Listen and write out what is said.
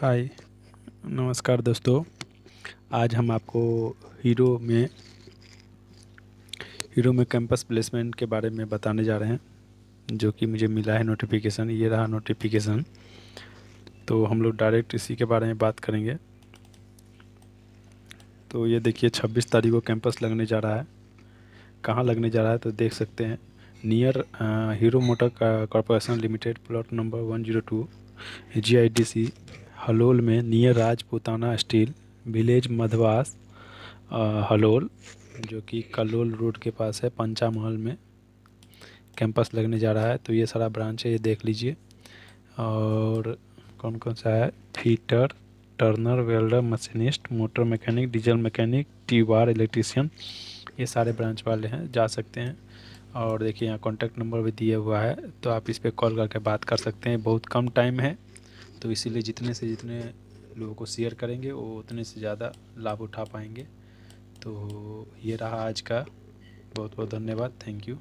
हाय नमस्कार दोस्तों आज हम आपको हीरो में हीरो में कैंपस प्लेसमेंट के बारे में बताने जा रहे हैं जो कि मुझे मिला है नोटिफिकेशन ये रहा नोटिफिकेशन तो हम लोग डायरेक्ट इसी के बारे में बात करेंगे तो ये देखिए 26 तारीख को कैंपस लगने जा रहा है कहाँ लगने जा रहा है तो देख सकते हैं near Hero Motor Corporation Limited plot number one zero two G I D C Halol में near Rajputana steel village Madhvas Halol जो कि कलोल रोड के पास है पंचा महल में कैंपस लगने जा रहा है तो ये सारा ब्रांच है ये देख लीजिए और कौन कौन सा है fitter turner welder machinist motor mechanic diesel mechanic टी वार इलेक्ट्रीशियन ये सारे ब्रांच वाले हैं जा सकते हैं और देखिए यहाँ कॉन्टैक्ट नंबर भी दिया हुआ है तो आप इस पर कॉल करके बात कर सकते हैं बहुत कम टाइम है तो इसीलिए जितने से जितने लोगों को शेयर करेंगे वो उतने से ज़्यादा लाभ उठा पाएंगे तो ये रहा आज का बहुत बहुत धन्यवाद थैंक यू